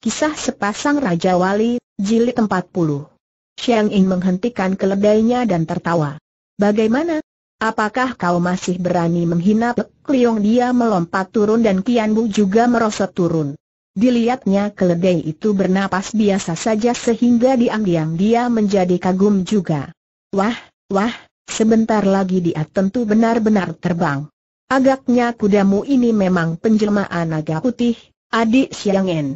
Kisah Sepasang Raja Wali, Jilid 40 Xiang Ying menghentikan keledainya dan tertawa. Bagaimana? Apakah kau masih berani menghina Pek Liong dia melompat turun dan Kian Bu juga merosot turun. Dilihatnya keledai itu bernapas biasa saja sehingga diam-diam dia menjadi kagum juga. Wah, wah, sebentar lagi dia tentu benar-benar terbang. Agaknya kudamu ini memang penjelmaan naga putih, adik Xiang Yin.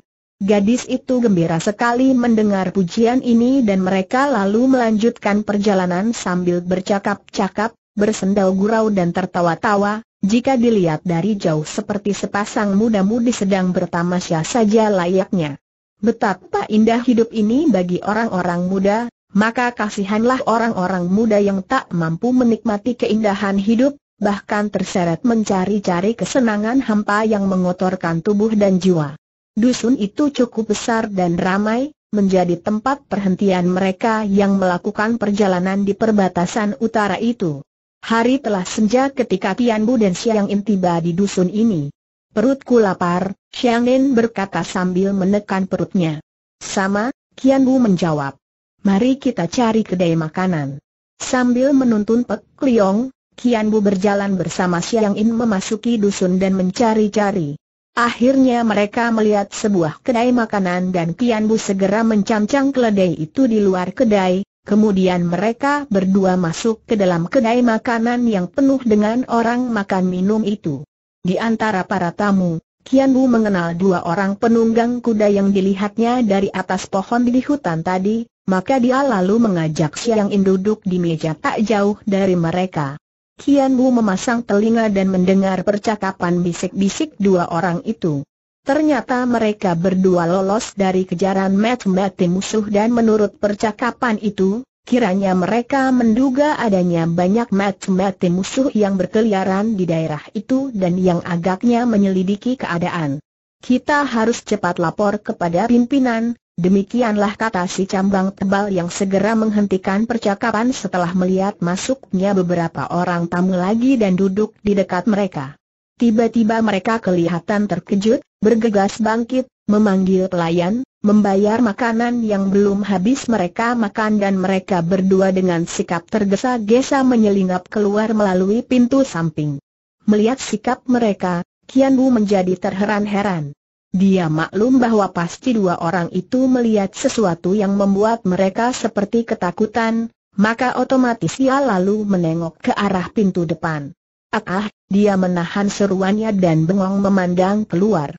Gadis itu gembira sekali mendengar pujian ini dan mereka lalu melanjutkan perjalanan sambil bercakap-cakap, bersendau gurau dan tertawa-tawa, jika dilihat dari jauh seperti sepasang muda-mudi sedang bertamasya saja layaknya. Betapa indah hidup ini bagi orang-orang muda, maka kasihanlah orang-orang muda yang tak mampu menikmati keindahan hidup, bahkan terseret mencari-cari kesenangan hampa yang mengotorkan tubuh dan jiwa. Dusun itu cukup besar dan ramai, menjadi tempat perhentian mereka yang melakukan perjalanan di perbatasan utara itu. Hari telah senja ketika Tian Bu dan Xiang In tiba di dusun ini. Perutku lapar, Xiang In berkata sambil menekan perutnya. Sama, Kian Bu menjawab. Mari kita cari kedai makanan. Sambil menuntun Pek Liong, Kian Bu berjalan bersama Xiang In memasuki dusun dan mencari-cari. Akhirnya mereka melihat sebuah kedai makanan dan Kian Bu segera mencancang keledai itu di luar kedai, kemudian mereka berdua masuk ke dalam kedai makanan yang penuh dengan orang makan minum itu. Di antara para tamu, Kian Bu mengenal dua orang penunggang kuda yang dilihatnya dari atas pohon di hutan tadi, maka dia lalu mengajak Siang In duduk di meja tak jauh dari mereka. Kian Bu memasang telinga dan mendengar percakapan bisik-bisik dua orang itu. Ternyata mereka berdua lolos dari kejaran Mat Mati musuh dan menurut percakapan itu, kiranya mereka menduga adanya banyak Mat Mati musuh yang berkeliaran di daerah itu dan yang agaknya menyelidiki keadaan. Kita harus cepat lapor kepada pimpinan, Demikianlah kata si cambang tebal yang segera menghentikan percakapan setelah melihat masuknya beberapa orang tamu lagi dan duduk di dekat mereka. Tiba-tiba mereka kelihatan terkejut, bergegas bangkit, memanggil pelayan, membayar makanan yang belum habis mereka makan dan mereka berdua dengan sikap tergesa-gesa menyelinap keluar melalui pintu samping. Melihat sikap mereka, Kian Bu menjadi terheran-heran. Dia maklum bahwa pasti dua orang itu melihat sesuatu yang membuat mereka seperti ketakutan, maka otomatis ia lalu menengok ke arah pintu depan. Ah, ah dia menahan seruannya dan bengong memandang keluar.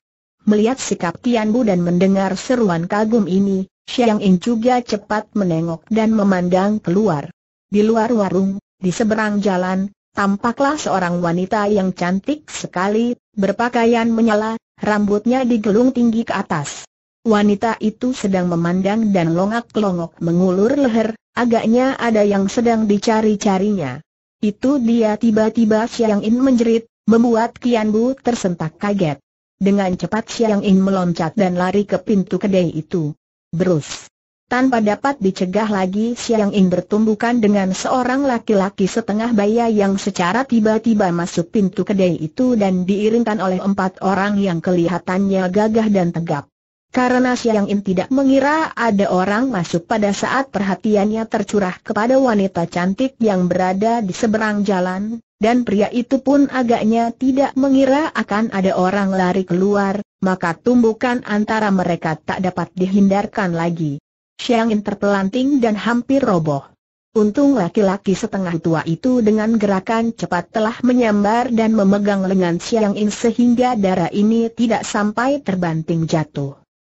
Melihat sikap Tian Bu dan mendengar seruan kagum ini, Xiang Ying juga cepat menengok dan memandang keluar. Di luar warung, di seberang jalan, tampaklah seorang wanita yang cantik sekali, berpakaian menyala, rambutnya digelung tinggi ke atas. Wanita itu sedang memandang dan longak-longok mengulur leher, agaknya ada yang sedang dicari-carinya. Itu dia tiba-tiba Siang In menjerit, membuat Kian Bu tersentak kaget. Dengan cepat Siang In meloncat dan lari ke pintu kedai itu. Berus. Tanpa dapat dicegah lagi Siang Ing bertumbukan dengan seorang laki-laki setengah baya yang secara tiba-tiba masuk pintu kedai itu dan diiringkan oleh empat orang yang kelihatannya gagah dan tegap. Karena Siang Ing tidak mengira ada orang masuk pada saat perhatiannya tercurah kepada wanita cantik yang berada di seberang jalan, dan pria itu pun agaknya tidak mengira akan ada orang lari keluar, maka tumbukan antara mereka tak dapat dihindarkan lagi. Xiang Yin terpelanting dan hampir roboh. Untung laki-laki setengah tua itu dengan gerakan cepat telah menyambar dan memegang lengan Xiang In sehingga darah ini tidak sampai terbanting jatuh.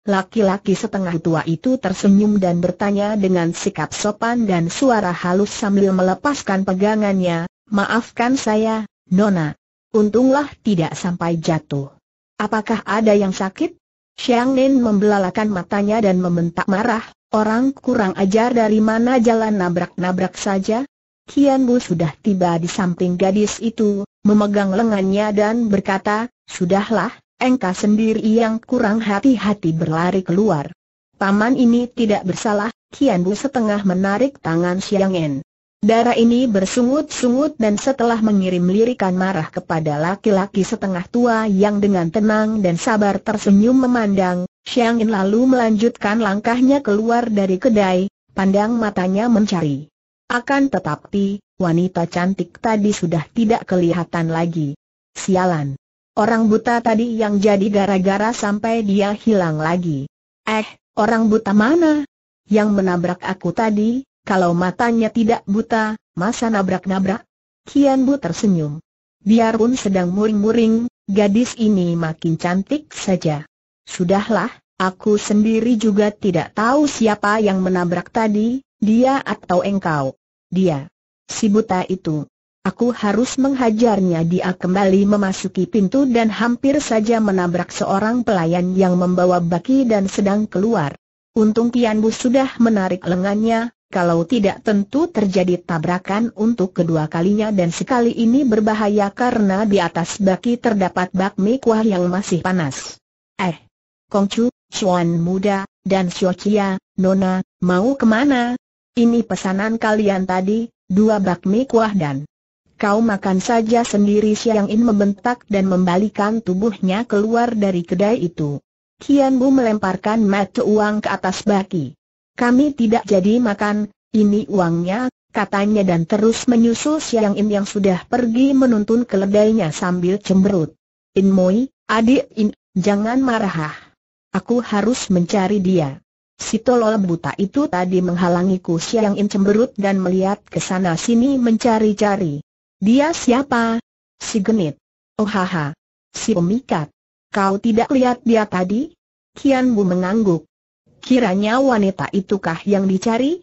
Laki-laki setengah tua itu tersenyum dan bertanya dengan sikap sopan dan suara halus sambil melepaskan pegangannya, maafkan saya, Nona. Untunglah tidak sampai jatuh. Apakah ada yang sakit? Xiang Nin membelalakan matanya dan membentak marah, Orang kurang ajar dari mana jalan nabrak-nabrak saja? Kian Bu sudah tiba di samping gadis itu, memegang lengannya dan berkata, Sudahlah, engkau sendiri yang kurang hati-hati berlari keluar. Paman ini tidak bersalah, Kian Bu setengah menarik tangan Siang En. Darah ini bersungut-sungut dan setelah mengirim lirikan marah kepada laki-laki setengah tua yang dengan tenang dan sabar tersenyum memandang, Xiang In lalu melanjutkan langkahnya keluar dari kedai, pandang matanya mencari. Akan tetapi, wanita cantik tadi sudah tidak kelihatan lagi. Sialan. Orang buta tadi yang jadi gara-gara sampai dia hilang lagi. Eh, orang buta mana? Yang menabrak aku tadi, kalau matanya tidak buta, masa nabrak-nabrak? Kian Bu tersenyum. Biarpun sedang muring-muring, gadis ini makin cantik saja. Sudahlah, aku sendiri juga tidak tahu siapa yang menabrak tadi, dia atau engkau. Dia. Si buta itu. Aku harus menghajarnya dia kembali memasuki pintu dan hampir saja menabrak seorang pelayan yang membawa baki dan sedang keluar. Untung Tian sudah menarik lengannya, kalau tidak tentu terjadi tabrakan untuk kedua kalinya dan sekali ini berbahaya karena di atas baki terdapat bakmi kuah yang masih panas. Eh, Kongcu, Chuan muda, dan Xiochia, Nona, mau kemana? Ini pesanan kalian tadi, dua bakmi kuah dan kau makan saja sendiri Xiang In membentak dan membalikan tubuhnya keluar dari kedai itu. Kian Bu melemparkan mata uang ke atas baki. Kami tidak jadi makan, ini uangnya, katanya dan terus menyusul Xiang In yang sudah pergi menuntun keledainya sambil cemberut. In Moi, adik In, jangan marahah. Aku harus mencari dia. Si tolol buta itu tadi menghalangiku Siang In cemberut dan melihat ke sana sini mencari-cari. Dia siapa? Si genit. Oh haha. Si pemikat. Kau tidak lihat dia tadi? Kian Bu mengangguk. Kiranya wanita itukah yang dicari?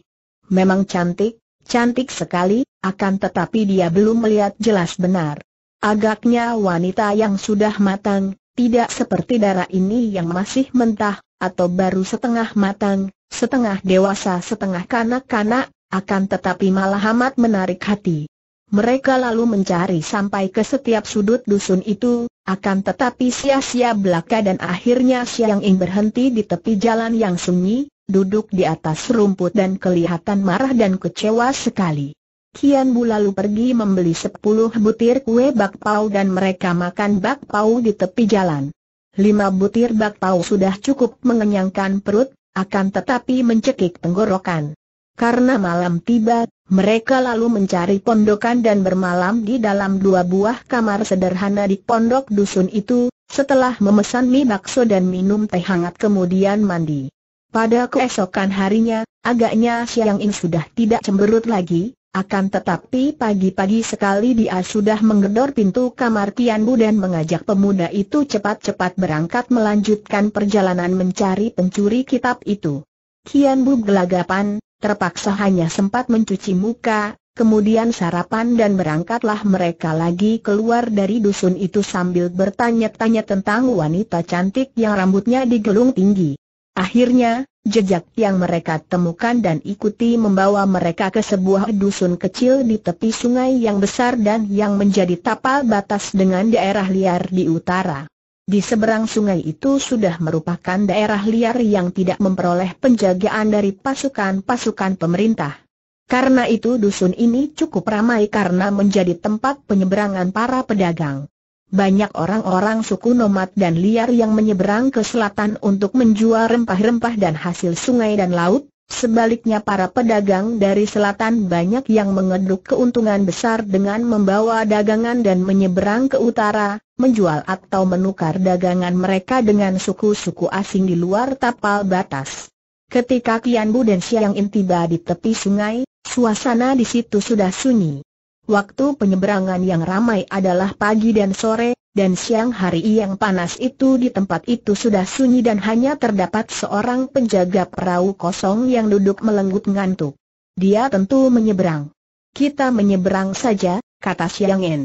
Memang cantik, cantik sekali, akan tetapi dia belum melihat jelas benar. Agaknya wanita yang sudah matang, tidak seperti darah ini yang masih mentah, atau baru setengah matang, setengah dewasa setengah kanak-kanak, akan tetapi malah amat menarik hati. Mereka lalu mencari sampai ke setiap sudut dusun itu, akan tetapi sia-sia belaka dan akhirnya Siang Ing berhenti di tepi jalan yang sunyi, duduk di atas rumput dan kelihatan marah dan kecewa sekali. Kian Bu lalu pergi membeli sepuluh butir kue bakpao dan mereka makan bakpao di tepi jalan. Lima butir bakpao sudah cukup mengenyangkan perut, akan tetapi mencekik tenggorokan. Karena malam tiba, mereka lalu mencari pondokan dan bermalam di dalam dua buah kamar sederhana di pondok dusun itu, setelah memesan mie bakso dan minum teh hangat kemudian mandi. Pada keesokan harinya, agaknya Siang ini sudah tidak cemberut lagi, akan tetapi pagi-pagi sekali dia sudah menggedor pintu kamar Tian Bu dan mengajak pemuda itu cepat-cepat berangkat melanjutkan perjalanan mencari pencuri kitab itu. Tian Bu gelagapan, terpaksa hanya sempat mencuci muka, kemudian sarapan dan berangkatlah mereka lagi keluar dari dusun itu sambil bertanya-tanya tentang wanita cantik yang rambutnya digelung tinggi. Akhirnya, jejak yang mereka temukan dan ikuti membawa mereka ke sebuah dusun kecil di tepi sungai yang besar dan yang menjadi tapal batas dengan daerah liar di utara. Di seberang sungai itu sudah merupakan daerah liar yang tidak memperoleh penjagaan dari pasukan-pasukan pemerintah. Karena itu dusun ini cukup ramai karena menjadi tempat penyeberangan para pedagang banyak orang-orang suku nomad dan liar yang menyeberang ke selatan untuk menjual rempah-rempah dan hasil sungai dan laut, sebaliknya para pedagang dari selatan banyak yang mengeduk keuntungan besar dengan membawa dagangan dan menyeberang ke utara, menjual atau menukar dagangan mereka dengan suku-suku asing di luar tapal batas. Ketika Kian Bu dan Siang In tiba di tepi sungai, suasana di situ sudah sunyi. Waktu penyeberangan yang ramai adalah pagi dan sore, dan siang hari yang panas itu di tempat itu sudah sunyi dan hanya terdapat seorang penjaga perahu kosong yang duduk melenggut ngantuk. Dia tentu menyeberang. Kita menyeberang saja, kata Siang En.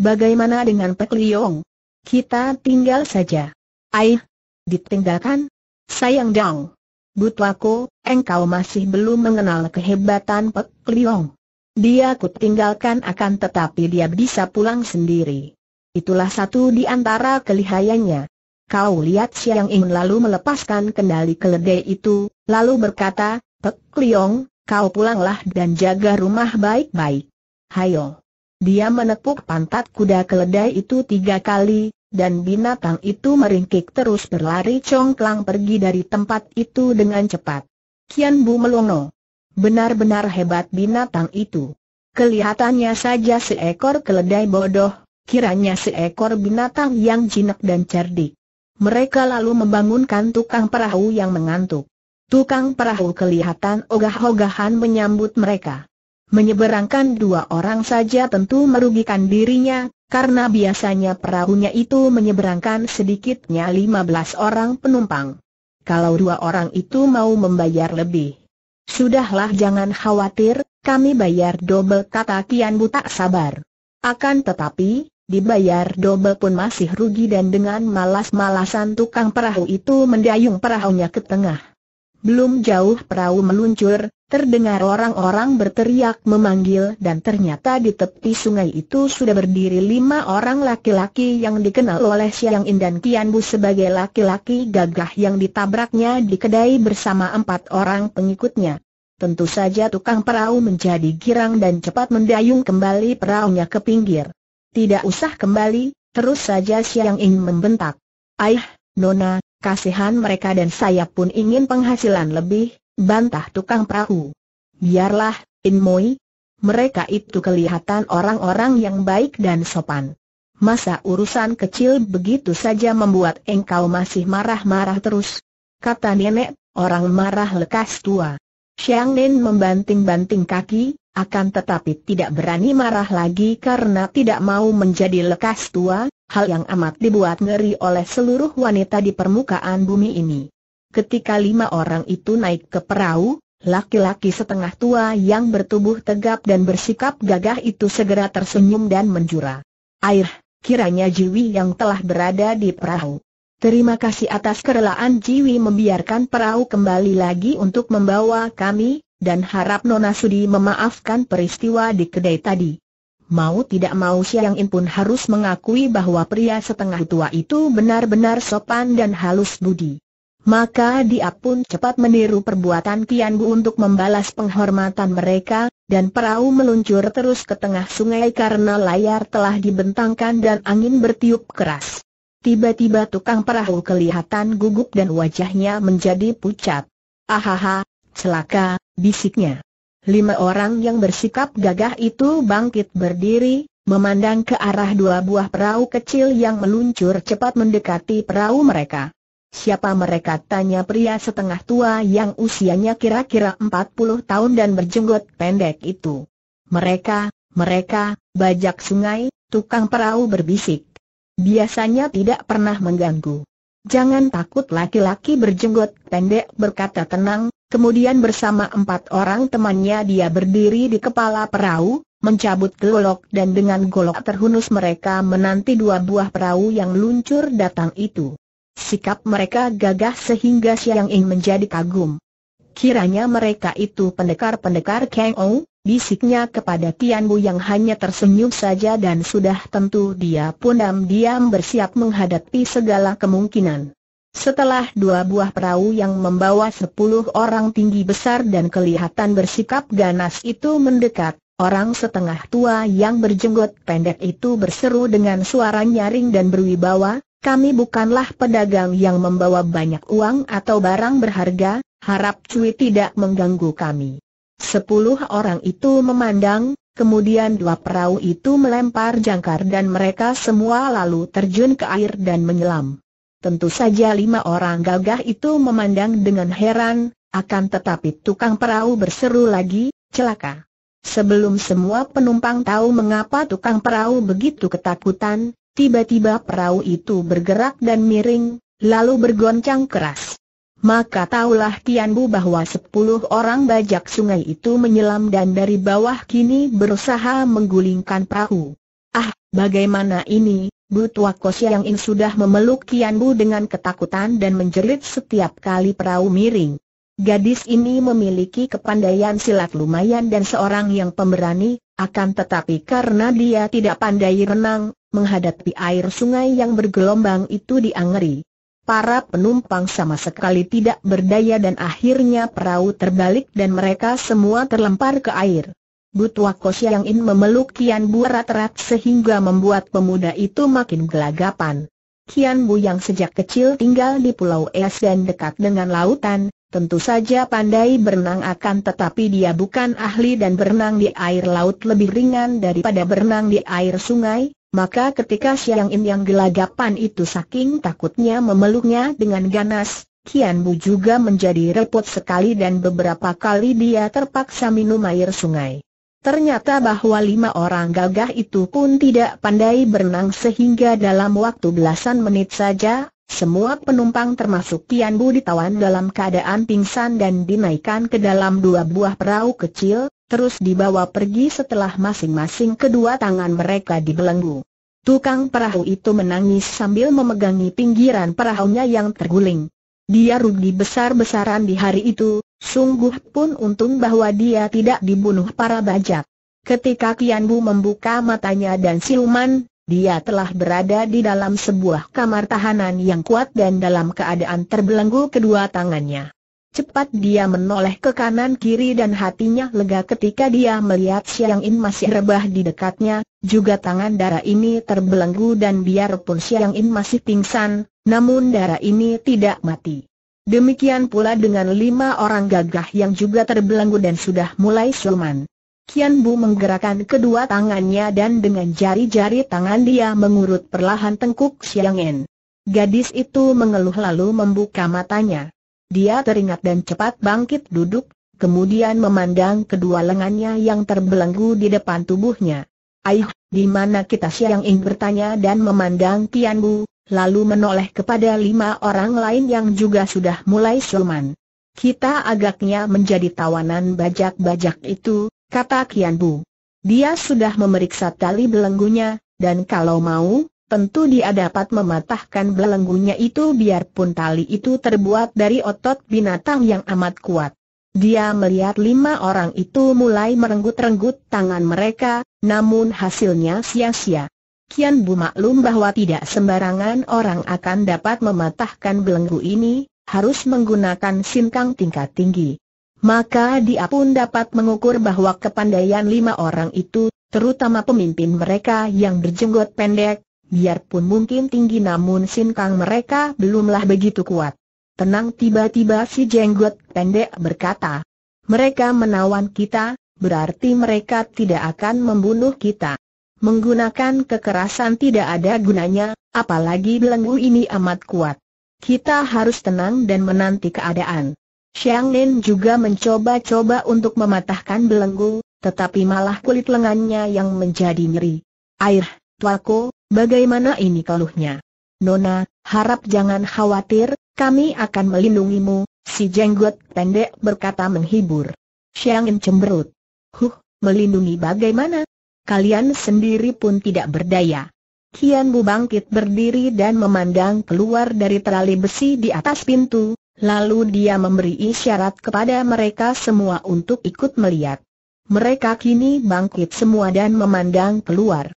Bagaimana dengan Pek Liong? Kita tinggal saja. Aih, ditinggalkan? Sayang dong. Butwako, engkau masih belum mengenal kehebatan Pek Liong. Dia ku tinggalkan akan tetapi dia bisa pulang sendiri. Itulah satu di antara kelihayannya. Kau lihat Siang In lalu melepaskan kendali keledai itu, lalu berkata, Pek Liong, kau pulanglah dan jaga rumah baik-baik. Hayo. Dia menepuk pantat kuda keledai itu tiga kali, dan binatang itu meringkik terus berlari congklang pergi dari tempat itu dengan cepat. Kian Bu Melongo. Benar-benar hebat binatang itu. Kelihatannya saja seekor keledai bodoh, kiranya seekor binatang yang jinak dan cerdik. Mereka lalu membangunkan tukang perahu yang mengantuk. Tukang perahu kelihatan ogah-ogahan menyambut mereka. Menyeberangkan dua orang saja tentu merugikan dirinya, karena biasanya perahunya itu menyeberangkan sedikitnya 15 orang penumpang. Kalau dua orang itu mau membayar lebih, Sudahlah jangan khawatir, kami bayar dobel kata Kian tak sabar. Akan tetapi, dibayar dobel pun masih rugi dan dengan malas-malasan tukang perahu itu mendayung perahunya ke tengah. Belum jauh perahu meluncur, Terdengar orang-orang berteriak memanggil dan ternyata di tepi sungai itu sudah berdiri lima orang laki-laki yang dikenal oleh Siang In dan Kian Bu sebagai laki-laki gagah yang ditabraknya di kedai bersama empat orang pengikutnya. Tentu saja tukang perahu menjadi girang dan cepat mendayung kembali perahunya ke pinggir. Tidak usah kembali, terus saja Siang In membentak. Aih, Nona, kasihan mereka dan saya pun ingin penghasilan lebih, bantah tukang perahu. Biarlah, In Moi. Mereka itu kelihatan orang-orang yang baik dan sopan. Masa urusan kecil begitu saja membuat engkau masih marah-marah terus? Kata nenek, orang marah lekas tua. Xiang Nen membanting-banting kaki, akan tetapi tidak berani marah lagi karena tidak mau menjadi lekas tua, hal yang amat dibuat ngeri oleh seluruh wanita di permukaan bumi ini. Ketika lima orang itu naik ke perahu, laki-laki setengah tua yang bertubuh tegap dan bersikap gagah itu segera tersenyum dan menjura. Air, kiranya Jiwi yang telah berada di perahu. Terima kasih atas kerelaan Jiwi membiarkan perahu kembali lagi untuk membawa kami, dan harap Nona Sudi memaafkan peristiwa di kedai tadi. Mau tidak mau Siang In pun harus mengakui bahwa pria setengah tua itu benar-benar sopan dan halus budi. Maka dia pun cepat meniru perbuatan Kian Gu untuk membalas penghormatan mereka, dan perahu meluncur terus ke tengah sungai karena layar telah dibentangkan dan angin bertiup keras. Tiba-tiba tukang perahu kelihatan gugup dan wajahnya menjadi pucat. Ahaha, celaka, bisiknya. Lima orang yang bersikap gagah itu bangkit berdiri, memandang ke arah dua buah perahu kecil yang meluncur cepat mendekati perahu mereka. Siapa mereka tanya pria setengah tua yang usianya kira-kira 40 tahun dan berjenggot pendek itu. Mereka, mereka, bajak sungai, tukang perahu berbisik. Biasanya tidak pernah mengganggu. Jangan takut laki-laki berjenggot pendek berkata tenang, kemudian bersama empat orang temannya dia berdiri di kepala perahu, mencabut golok dan dengan golok terhunus mereka menanti dua buah perahu yang luncur datang itu. Sikap mereka gagah sehingga Siang Ing menjadi kagum. Kiranya mereka itu pendekar-pendekar Kang Ou, bisiknya kepada Tian Bu yang hanya tersenyum saja dan sudah tentu dia pun diam-diam bersiap menghadapi segala kemungkinan. Setelah dua buah perahu yang membawa sepuluh orang tinggi besar dan kelihatan bersikap ganas itu mendekat, orang setengah tua yang berjenggot pendek itu berseru dengan suara nyaring dan berwibawa, kami bukanlah pedagang yang membawa banyak uang atau barang berharga, harap Cui tidak mengganggu kami. Sepuluh orang itu memandang, kemudian dua perahu itu melempar jangkar dan mereka semua lalu terjun ke air dan menyelam. Tentu saja lima orang gagah itu memandang dengan heran, akan tetapi tukang perahu berseru lagi, celaka. Sebelum semua penumpang tahu mengapa tukang perahu begitu ketakutan, Tiba-tiba perahu itu bergerak dan miring, lalu bergoncang keras. Maka taulah Tianbu bahwa sepuluh orang bajak sungai itu menyelam dan dari bawah kini berusaha menggulingkan perahu. Ah, bagaimana ini, Butua Kosiang In sudah memeluk Tianbu dengan ketakutan dan menjerit setiap kali perahu miring. Gadis ini memiliki kepandaian silat lumayan dan seorang yang pemberani, akan tetapi karena dia tidak pandai renang, menghadapi air sungai yang bergelombang itu diangeri. Para penumpang sama sekali tidak berdaya dan akhirnya perahu terbalik dan mereka semua terlempar ke air. Butwa Kos yang in memeluk Kian Bu erat-erat sehingga membuat pemuda itu makin gelagapan. Kian Bu yang sejak kecil tinggal di Pulau Es dan dekat dengan lautan, tentu saja pandai berenang akan tetapi dia bukan ahli dan berenang di air laut lebih ringan daripada berenang di air sungai, maka ketika Siang In yang gelagapan itu saking takutnya memeluknya dengan ganas, Kian Bu juga menjadi repot sekali dan beberapa kali dia terpaksa minum air sungai. Ternyata bahwa lima orang gagah itu pun tidak pandai berenang sehingga dalam waktu belasan menit saja, semua penumpang termasuk Kian Bu ditawan dalam keadaan pingsan dan dinaikkan ke dalam dua buah perahu kecil, terus dibawa pergi setelah masing-masing kedua tangan mereka dibelenggu. Tukang perahu itu menangis sambil memegangi pinggiran perahunya yang terguling. Dia rugi besar-besaran di hari itu, sungguh pun untung bahwa dia tidak dibunuh para bajak. Ketika Kian Bu membuka matanya dan siluman, dia telah berada di dalam sebuah kamar tahanan yang kuat dan dalam keadaan terbelenggu kedua tangannya. Cepat dia menoleh ke kanan kiri dan hatinya lega ketika dia melihat Siang In masih rebah di dekatnya, juga tangan darah ini terbelenggu dan biarpun Siang In masih pingsan, namun darah ini tidak mati. Demikian pula dengan lima orang gagah yang juga terbelenggu dan sudah mulai siluman. Kian Bu menggerakkan kedua tangannya dan dengan jari-jari tangan dia mengurut perlahan tengkuk Siang In. Gadis itu mengeluh lalu membuka matanya. Dia teringat dan cepat bangkit duduk, kemudian memandang kedua lengannya yang terbelenggu di depan tubuhnya. Aih, di mana kita Siang Ing bertanya dan memandang Tian Bu, lalu menoleh kepada lima orang lain yang juga sudah mulai suman. Kita agaknya menjadi tawanan bajak-bajak itu, kata Kian Bu. Dia sudah memeriksa tali belenggunya, dan kalau mau, tentu dia dapat mematahkan belenggunya itu biarpun tali itu terbuat dari otot binatang yang amat kuat. Dia melihat lima orang itu mulai merenggut-renggut tangan mereka, namun hasilnya sia-sia. Kian Bu maklum bahwa tidak sembarangan orang akan dapat mematahkan belenggu ini, harus menggunakan sinkang tingkat tinggi. Maka dia pun dapat mengukur bahwa kepandaian lima orang itu, terutama pemimpin mereka yang berjenggot pendek, biarpun mungkin tinggi namun sinkang mereka belumlah begitu kuat. Tenang tiba-tiba si jenggot pendek berkata. Mereka menawan kita, berarti mereka tidak akan membunuh kita. Menggunakan kekerasan tidak ada gunanya, apalagi belenggu ini amat kuat. Kita harus tenang dan menanti keadaan. Xiang Lin juga mencoba-coba untuk mematahkan belenggu, tetapi malah kulit lengannya yang menjadi nyeri. Air, tuaku, Bagaimana ini keluhnya? Nona, harap jangan khawatir, kami akan melindungimu, si jenggot pendek berkata menghibur. Xiangin cemberut. Huh, melindungi bagaimana? Kalian sendiri pun tidak berdaya. Kian Bu bangkit berdiri dan memandang keluar dari terali besi di atas pintu, lalu dia memberi isyarat kepada mereka semua untuk ikut melihat. Mereka kini bangkit semua dan memandang keluar.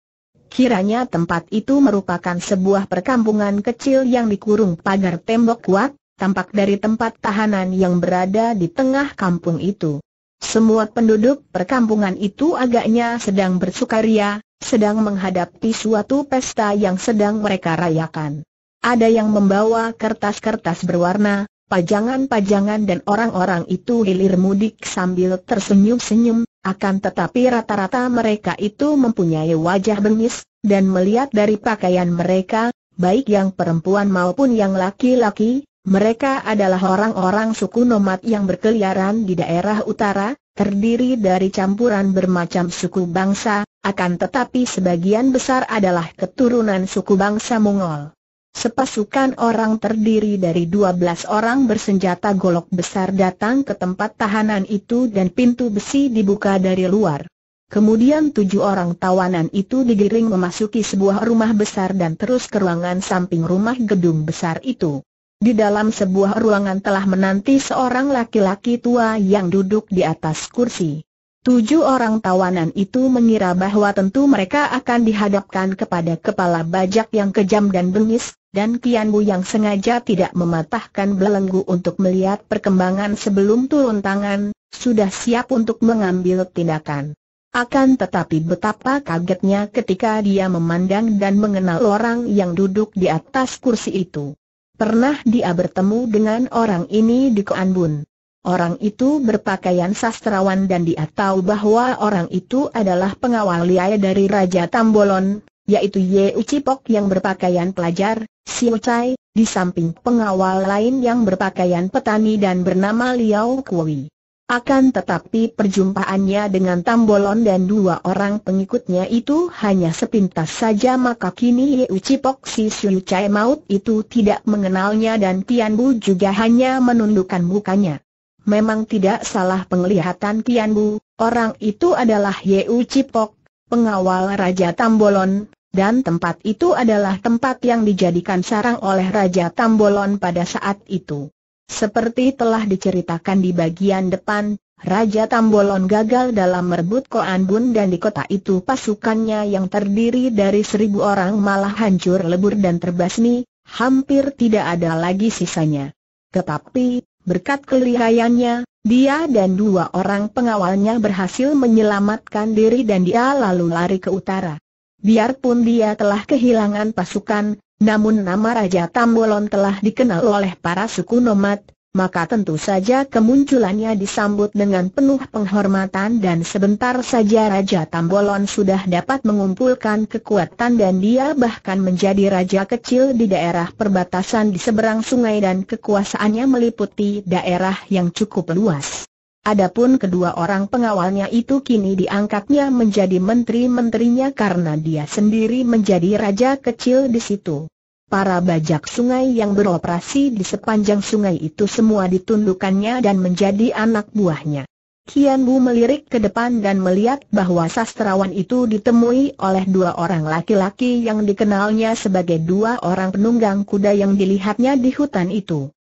Kiranya tempat itu merupakan sebuah perkampungan kecil yang dikurung pagar tembok kuat, tampak dari tempat tahanan yang berada di tengah kampung itu. Semua penduduk perkampungan itu agaknya sedang bersukaria, sedang menghadapi suatu pesta yang sedang mereka rayakan. Ada yang membawa kertas-kertas berwarna, pajangan-pajangan dan orang-orang itu hilir mudik sambil tersenyum-senyum, akan tetapi rata-rata mereka itu mempunyai wajah bengis, dan melihat dari pakaian mereka, baik yang perempuan maupun yang laki-laki, mereka adalah orang-orang suku nomad yang berkeliaran di daerah utara, terdiri dari campuran bermacam suku bangsa, akan tetapi sebagian besar adalah keturunan suku bangsa Mongol. Sepasukan orang terdiri dari 12 orang bersenjata golok besar datang ke tempat tahanan itu dan pintu besi dibuka dari luar. Kemudian tujuh orang tawanan itu digiring memasuki sebuah rumah besar dan terus ke ruangan samping rumah gedung besar itu. Di dalam sebuah ruangan telah menanti seorang laki-laki tua yang duduk di atas kursi. Tujuh orang tawanan itu mengira bahwa tentu mereka akan dihadapkan kepada kepala bajak yang kejam dan bengis, dan Kianbu yang sengaja tidak mematahkan belenggu untuk melihat perkembangan sebelum turun tangan, sudah siap untuk mengambil tindakan. Akan tetapi betapa kagetnya ketika dia memandang dan mengenal orang yang duduk di atas kursi itu. Pernah dia bertemu dengan orang ini di Keanbun. Orang itu berpakaian sastrawan dan dia tahu bahwa orang itu adalah pengawal liaya dari Raja Tambolon, yaitu Ye Ucipok yang berpakaian pelajar, Si Chai, di samping pengawal lain yang berpakaian petani dan bernama Liao Kui. Akan tetapi perjumpaannya dengan Tambolon dan dua orang pengikutnya itu hanya sepintas saja maka kini Ye Ucipok si Si Chai maut itu tidak mengenalnya dan Tian Bu juga hanya menundukkan mukanya. Memang tidak salah penglihatan Tian Bu, orang itu adalah Ye Ucipok, pengawal Raja Tambolon, dan tempat itu adalah tempat yang dijadikan sarang oleh Raja Tambolon pada saat itu. Seperti telah diceritakan di bagian depan, Raja Tambolon gagal dalam merebut Koan Bun dan di kota itu pasukannya yang terdiri dari seribu orang malah hancur lebur dan terbasmi, hampir tidak ada lagi sisanya. Tetapi, berkat kelihayannya, dia dan dua orang pengawalnya berhasil menyelamatkan diri dan dia lalu lari ke utara. Biarpun dia telah kehilangan pasukan, namun nama Raja Tambolon telah dikenal oleh para suku nomad, maka tentu saja kemunculannya disambut dengan penuh penghormatan dan sebentar saja Raja Tambolon sudah dapat mengumpulkan kekuatan dan dia bahkan menjadi raja kecil di daerah perbatasan di seberang sungai dan kekuasaannya meliputi daerah yang cukup luas. Adapun kedua orang pengawalnya itu kini diangkatnya menjadi menteri-menterinya karena dia sendiri menjadi raja kecil di situ. Para bajak sungai yang beroperasi di sepanjang sungai itu semua ditundukannya dan menjadi anak buahnya. Kian Bu melirik ke depan dan melihat bahwa sastrawan itu ditemui oleh dua orang laki-laki yang dikenalnya sebagai dua orang penunggang kuda yang dilihatnya di hutan itu.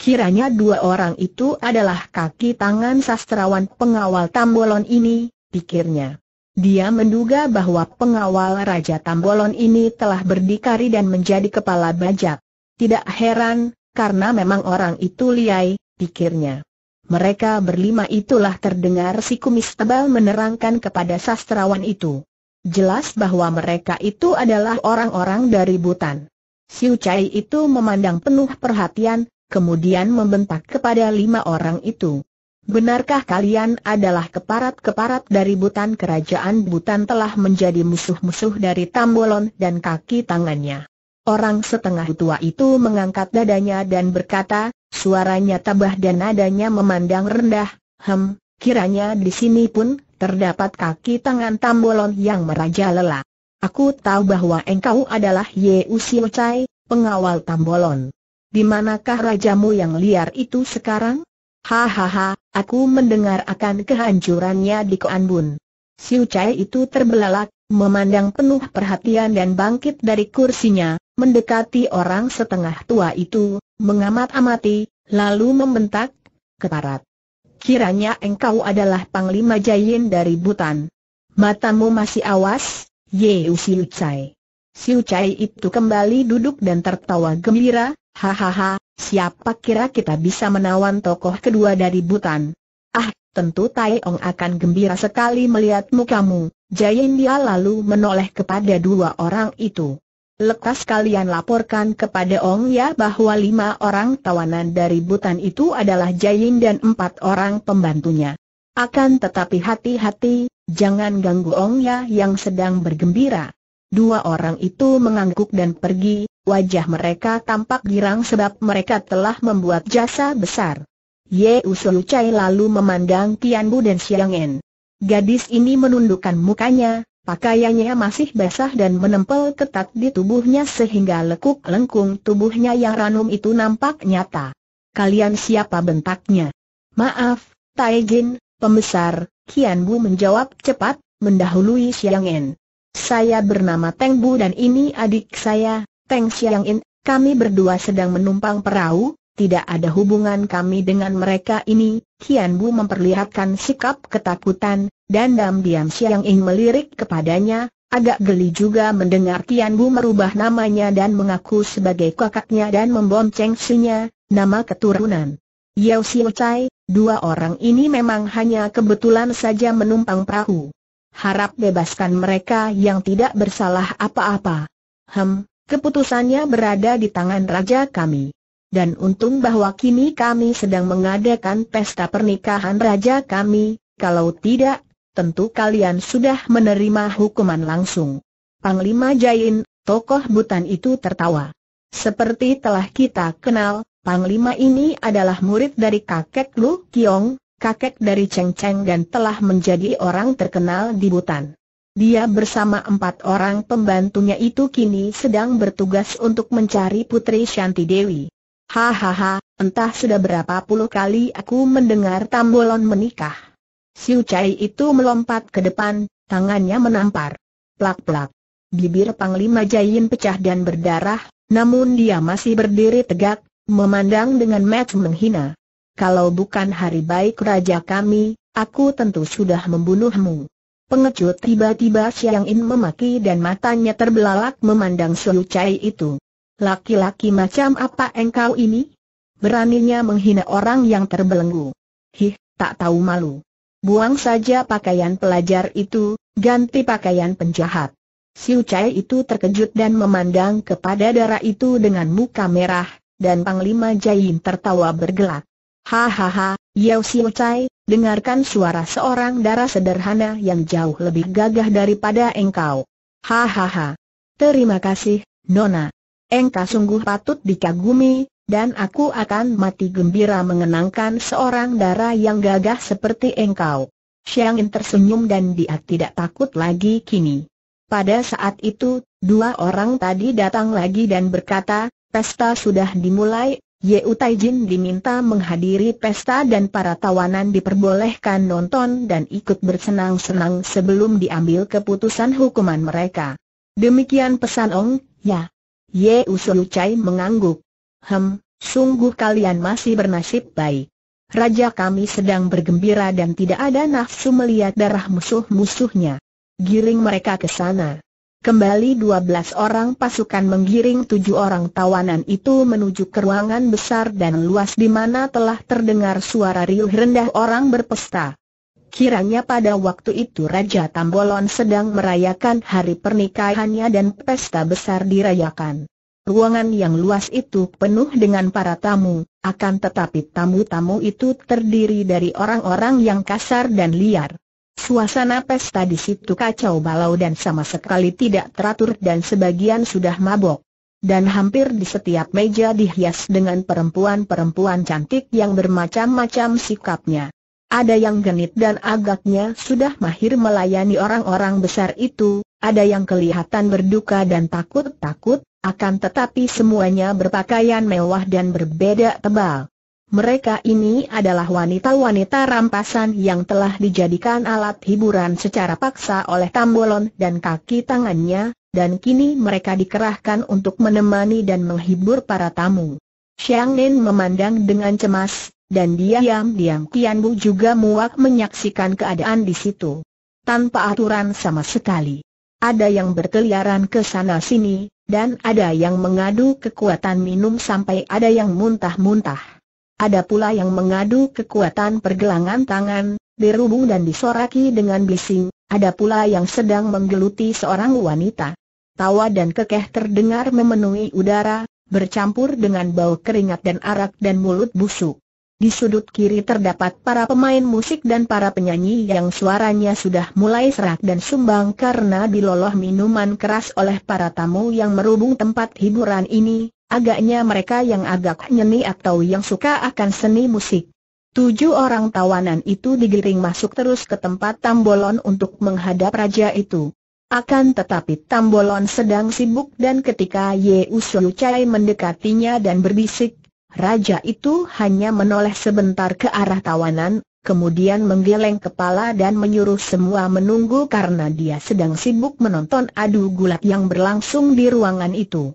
Kiranya dua orang itu adalah kaki tangan sastrawan pengawal Tambolon ini, pikirnya. Dia menduga bahwa pengawal Raja Tambolon ini telah berdikari dan menjadi kepala bajak. Tidak heran, karena memang orang itu liai, pikirnya. Mereka berlima itulah terdengar si kumis tebal menerangkan kepada sastrawan itu. Jelas bahwa mereka itu adalah orang-orang dari Butan. Si Ucai itu memandang penuh perhatian, kemudian membentak kepada lima orang itu. Benarkah kalian adalah keparat-keparat dari Butan Kerajaan Butan telah menjadi musuh-musuh dari Tambolon dan kaki tangannya? Orang setengah tua itu mengangkat dadanya dan berkata, suaranya tabah dan nadanya memandang rendah, hem, kiranya di sini pun, terdapat kaki tangan Tambolon yang merajalela. Aku tahu bahwa engkau adalah Ye Usiu pengawal Tambolon. Di manakah rajamu yang liar itu sekarang? Hahaha, aku mendengar akan kehancurannya di Koanbun. Siu Chai itu terbelalak, memandang penuh perhatian dan bangkit dari kursinya, mendekati orang setengah tua itu, mengamat-amati, lalu membentak, keparat. Kiranya engkau adalah Panglima Jayin dari Butan. Matamu masih awas, Yeu Siu Chai. Siu Chai itu kembali duduk dan tertawa gembira, hahaha, Siapa kira kita bisa menawan tokoh kedua dari Butan? Ah, tentu Tai Ong akan gembira sekali melihat mukamu, kamu. Dia lalu menoleh kepada dua orang itu. Lekas kalian laporkan kepada Ong Ya bahwa lima orang tawanan dari Butan itu adalah Jayin dan empat orang pembantunya. Akan tetapi hati-hati, jangan ganggu Ong Ya yang sedang bergembira. Dua orang itu mengangguk dan pergi, wajah mereka tampak girang sebab mereka telah membuat jasa besar. Ye Usul Chai lalu memandang Tian dan Xiang En. Gadis ini menundukkan mukanya, pakaiannya masih basah dan menempel ketat di tubuhnya sehingga lekuk-lengkung tubuhnya yang ranum itu nampak nyata. Kalian siapa bentaknya? Maaf, Taijin, pembesar, Kian menjawab cepat, mendahului Xiang En. Saya bernama Teng Bu dan ini adik saya, Teng Xiang In. Kami berdua sedang menumpang perahu, tidak ada hubungan kami dengan mereka ini. Kian Bu memperlihatkan sikap ketakutan, dan dam diam Xiang In melirik kepadanya, agak geli juga mendengar Kian Bu merubah namanya dan mengaku sebagai kakaknya dan membonceng Sinya, nama keturunan. Yao Xiu Chai, dua orang ini memang hanya kebetulan saja menumpang perahu harap bebaskan mereka yang tidak bersalah apa-apa. Hem, keputusannya berada di tangan raja kami. Dan untung bahwa kini kami sedang mengadakan pesta pernikahan raja kami, kalau tidak, tentu kalian sudah menerima hukuman langsung. Panglima Jain, tokoh butan itu tertawa. Seperti telah kita kenal, Panglima ini adalah murid dari kakek Lu Kiong, kakek dari Cheng Cheng dan telah menjadi orang terkenal di Butan. Dia bersama empat orang pembantunya itu kini sedang bertugas untuk mencari Putri Shanti Dewi. Hahaha, entah sudah berapa puluh kali aku mendengar Tambolon menikah. Siu Chai itu melompat ke depan, tangannya menampar. Plak-plak. Bibir Panglima Jain pecah dan berdarah, namun dia masih berdiri tegak, memandang dengan mata menghina kalau bukan hari baik raja kami, aku tentu sudah membunuhmu. Pengecut tiba-tiba Siang In memaki dan matanya terbelalak memandang Su Chai itu. Laki-laki macam apa engkau ini? Beraninya menghina orang yang terbelenggu. Hih, tak tahu malu. Buang saja pakaian pelajar itu, ganti pakaian penjahat. Siu Chai itu terkejut dan memandang kepada darah itu dengan muka merah, dan Panglima Jaim tertawa bergelak. Hahaha, Yao Siu Chai, dengarkan suara seorang darah sederhana yang jauh lebih gagah daripada engkau. Hahaha. Terima kasih, Nona. Engkau sungguh patut dikagumi, dan aku akan mati gembira mengenangkan seorang darah yang gagah seperti engkau. Xiangin tersenyum dan dia tidak takut lagi kini. Pada saat itu, dua orang tadi datang lagi dan berkata, pesta sudah dimulai, Ye Utaijin diminta menghadiri pesta dan para tawanan diperbolehkan nonton dan ikut bersenang-senang sebelum diambil keputusan hukuman mereka. Demikian pesan Ong, ya. Ye Usulucai Chai mengangguk. Hem, sungguh kalian masih bernasib baik. Raja kami sedang bergembira dan tidak ada nafsu melihat darah musuh-musuhnya. Giring mereka ke sana. Kembali 12 orang pasukan menggiring tujuh orang tawanan itu menuju ke ruangan besar dan luas di mana telah terdengar suara riuh rendah orang berpesta. Kiranya pada waktu itu Raja Tambolon sedang merayakan hari pernikahannya dan pesta besar dirayakan. Ruangan yang luas itu penuh dengan para tamu, akan tetapi tamu-tamu itu terdiri dari orang-orang yang kasar dan liar. Suasana pesta di situ kacau balau dan sama sekali tidak teratur dan sebagian sudah mabok. Dan hampir di setiap meja dihias dengan perempuan-perempuan cantik yang bermacam-macam sikapnya. Ada yang genit dan agaknya sudah mahir melayani orang-orang besar itu, ada yang kelihatan berduka dan takut-takut, akan tetapi semuanya berpakaian mewah dan berbeda tebal. Mereka ini adalah wanita-wanita rampasan yang telah dijadikan alat hiburan secara paksa oleh Tambolon dan kaki tangannya, dan kini mereka dikerahkan untuk menemani dan menghibur para tamu. Xiang Nen memandang dengan cemas, dan diam-diam Tian Bu juga muak menyaksikan keadaan di situ. Tanpa aturan sama sekali. Ada yang berkeliaran ke sana-sini, dan ada yang mengadu kekuatan minum sampai ada yang muntah-muntah ada pula yang mengadu kekuatan pergelangan tangan, dirubung dan disoraki dengan bising, ada pula yang sedang menggeluti seorang wanita. Tawa dan kekeh terdengar memenuhi udara, bercampur dengan bau keringat dan arak dan mulut busuk. Di sudut kiri terdapat para pemain musik dan para penyanyi yang suaranya sudah mulai serak dan sumbang karena diloloh minuman keras oleh para tamu yang merubung tempat hiburan ini, Agaknya mereka yang agak nyeni atau yang suka akan seni musik. Tujuh orang tawanan itu digiring masuk terus ke tempat Tambolon untuk menghadap raja itu. Akan tetapi Tambolon sedang sibuk dan ketika Ye Usuyu Chai mendekatinya dan berbisik, raja itu hanya menoleh sebentar ke arah tawanan, kemudian menggeleng kepala dan menyuruh semua menunggu karena dia sedang sibuk menonton adu gulat yang berlangsung di ruangan itu.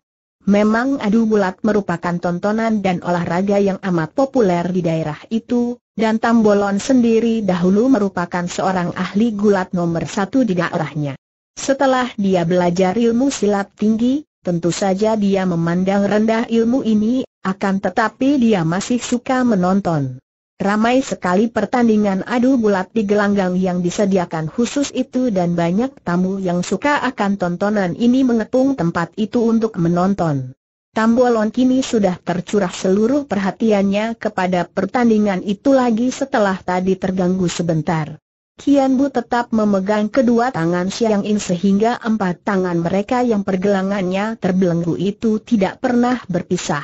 Memang adu gulat merupakan tontonan dan olahraga yang amat populer di daerah itu, dan Tambolon sendiri dahulu merupakan seorang ahli gulat nomor satu di daerahnya. Setelah dia belajar ilmu silat tinggi, tentu saja dia memandang rendah ilmu ini, akan tetapi dia masih suka menonton. Ramai sekali pertandingan adu bulat di gelanggang yang disediakan khusus itu dan banyak tamu yang suka akan tontonan ini mengepung tempat itu untuk menonton. Tambolon kini sudah tercurah seluruh perhatiannya kepada pertandingan itu lagi setelah tadi terganggu sebentar. Kian Bu tetap memegang kedua tangan Siang In sehingga empat tangan mereka yang pergelangannya terbelenggu itu tidak pernah berpisah.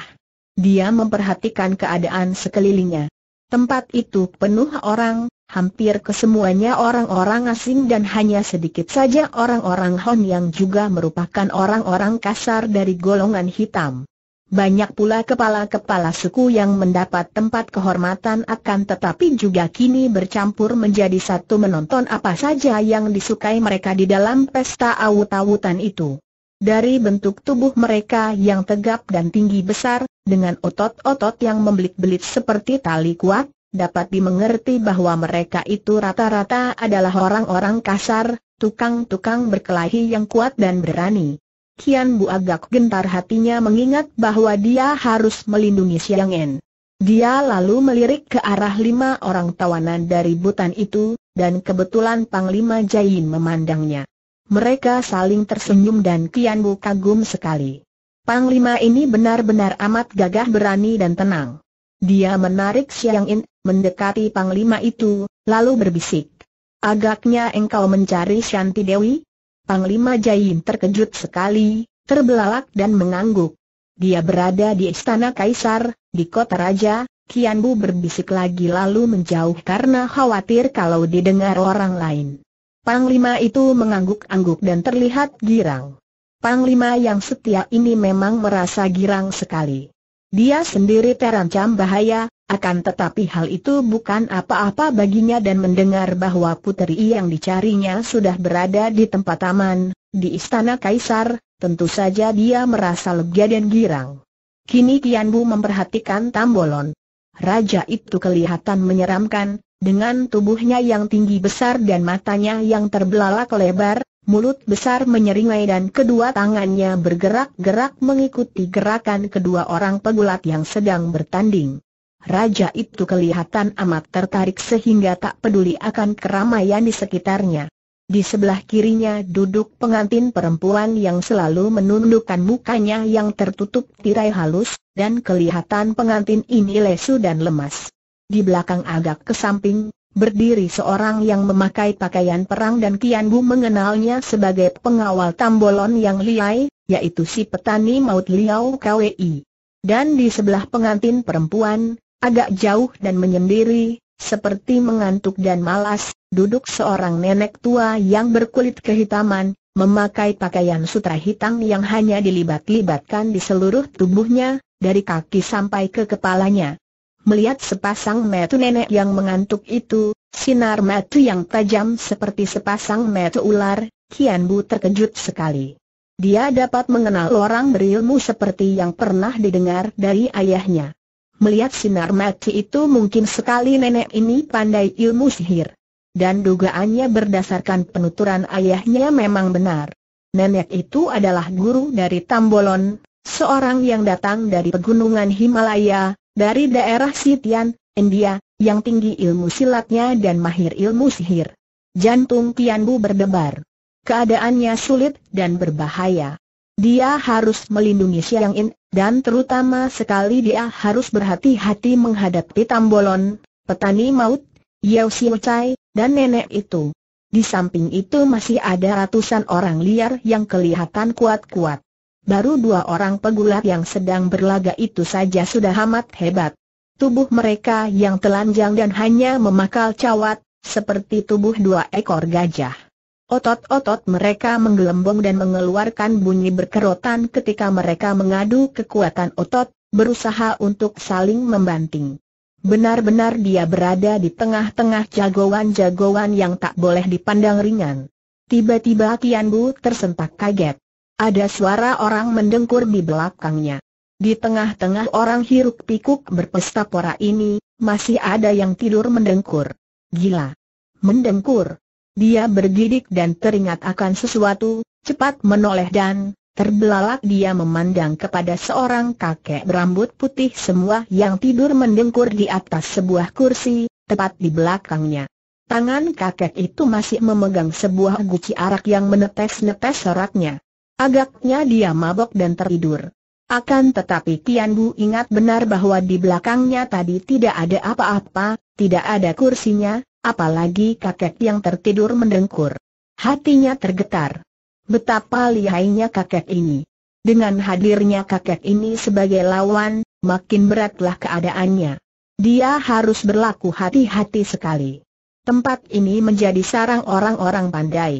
Dia memperhatikan keadaan sekelilingnya. Tempat itu penuh orang, hampir kesemuanya orang-orang asing dan hanya sedikit saja orang-orang Hon yang juga merupakan orang-orang kasar dari golongan hitam. Banyak pula kepala-kepala suku yang mendapat tempat kehormatan akan tetapi juga kini bercampur menjadi satu menonton apa saja yang disukai mereka di dalam pesta awut-awutan itu. Dari bentuk tubuh mereka yang tegap dan tinggi besar, dengan otot-otot yang membelit-belit seperti tali kuat, dapat dimengerti bahwa mereka itu rata-rata adalah orang-orang kasar, tukang-tukang berkelahi yang kuat dan berani. Kian Bu agak gentar hatinya mengingat bahwa dia harus melindungi Siang En. Dia lalu melirik ke arah lima orang tawanan dari butan itu, dan kebetulan Panglima Jain memandangnya. Mereka saling tersenyum dan Kian Bu kagum sekali. Panglima ini benar-benar amat gagah berani dan tenang. Dia menarik Xiang In, mendekati Panglima itu, lalu berbisik. Agaknya engkau mencari Shanti Dewi? Panglima Jain terkejut sekali, terbelalak dan mengangguk. Dia berada di istana kaisar, di kota raja, Kian Bu berbisik lagi lalu menjauh karena khawatir kalau didengar orang lain. Panglima itu mengangguk-angguk dan terlihat girang. Panglima yang setia ini memang merasa girang sekali. Dia sendiri terancam bahaya, akan tetapi hal itu bukan apa-apa baginya dan mendengar bahwa puteri yang dicarinya sudah berada di tempat taman, di istana kaisar, tentu saja dia merasa lega dan girang. Kini Kianbu memperhatikan Tambolon. Raja itu kelihatan menyeramkan, dengan tubuhnya yang tinggi besar dan matanya yang terbelalak lebar, mulut besar menyeringai dan kedua tangannya bergerak-gerak mengikuti gerakan kedua orang pegulat yang sedang bertanding. Raja itu kelihatan amat tertarik sehingga tak peduli akan keramaian di sekitarnya. Di sebelah kirinya duduk pengantin perempuan yang selalu menundukkan mukanya yang tertutup tirai halus, dan kelihatan pengantin ini lesu dan lemas di belakang agak ke samping, berdiri seorang yang memakai pakaian perang dan Kian Bu mengenalnya sebagai pengawal Tambolon yang liai, yaitu si petani maut Liao Kwi. Dan di sebelah pengantin perempuan, agak jauh dan menyendiri, seperti mengantuk dan malas, duduk seorang nenek tua yang berkulit kehitaman, memakai pakaian sutra hitam yang hanya dilibat-libatkan di seluruh tubuhnya, dari kaki sampai ke kepalanya. Melihat sepasang metu nenek yang mengantuk itu, sinar metu yang tajam seperti sepasang metu ular, Kian Bu terkejut sekali. Dia dapat mengenal orang berilmu seperti yang pernah didengar dari ayahnya. Melihat sinar mati itu mungkin sekali nenek ini pandai ilmu sihir. Dan dugaannya berdasarkan penuturan ayahnya memang benar. Nenek itu adalah guru dari Tambolon, seorang yang datang dari pegunungan Himalaya, dari daerah Sitian, India, yang tinggi ilmu silatnya dan mahir ilmu sihir. Jantung Tianbu berdebar. Keadaannya sulit dan berbahaya. Dia harus melindungi Siang In, dan terutama sekali dia harus berhati-hati menghadapi Tambolon, petani maut, Yao Xiu Chai, dan nenek itu. Di samping itu masih ada ratusan orang liar yang kelihatan kuat-kuat. Baru dua orang pegulat yang sedang berlaga itu saja sudah amat hebat. Tubuh mereka yang telanjang dan hanya memakal cawat, seperti tubuh dua ekor gajah. Otot-otot mereka menggelembung dan mengeluarkan bunyi berkerotan ketika mereka mengadu kekuatan otot, berusaha untuk saling membanting. Benar-benar dia berada di tengah-tengah jagoan-jagoan yang tak boleh dipandang ringan. Tiba-tiba Kian Bu tersentak kaget. Ada suara orang mendengkur di belakangnya. Di tengah-tengah orang hiruk pikuk berpesta pora ini, masih ada yang tidur mendengkur. Gila. Mendengkur. Dia bergidik dan teringat akan sesuatu, cepat menoleh dan, terbelalak dia memandang kepada seorang kakek berambut putih semua yang tidur mendengkur di atas sebuah kursi, tepat di belakangnya. Tangan kakek itu masih memegang sebuah guci arak yang menetes-netes seratnya. Agaknya dia mabok dan tertidur. Akan tetapi Tian Bu ingat benar bahwa di belakangnya tadi tidak ada apa-apa, tidak ada kursinya, apalagi kakek yang tertidur mendengkur. Hatinya tergetar. Betapa lihainya kakek ini. Dengan hadirnya kakek ini sebagai lawan, makin beratlah keadaannya. Dia harus berlaku hati-hati sekali. Tempat ini menjadi sarang orang-orang pandai